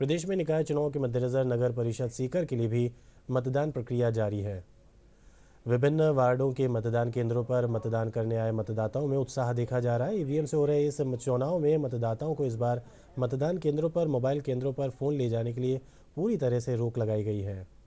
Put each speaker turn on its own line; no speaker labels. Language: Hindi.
प्रदेश में निकाय चुनाव के मद्देनजर नगर परिषद सीकर के लिए भी मतदान प्रक्रिया जारी है विभिन्न वार्डों के मतदान केंद्रों पर मतदान करने आए मतदाताओं में उत्साह देखा जा रहा है ईवीएम से हो रहे इस चुनाव में मतदाताओं को इस बार मतदान केंद्रों पर मोबाइल केंद्रों पर फोन ले जाने के लिए पूरी तरह से रोक लगाई गई है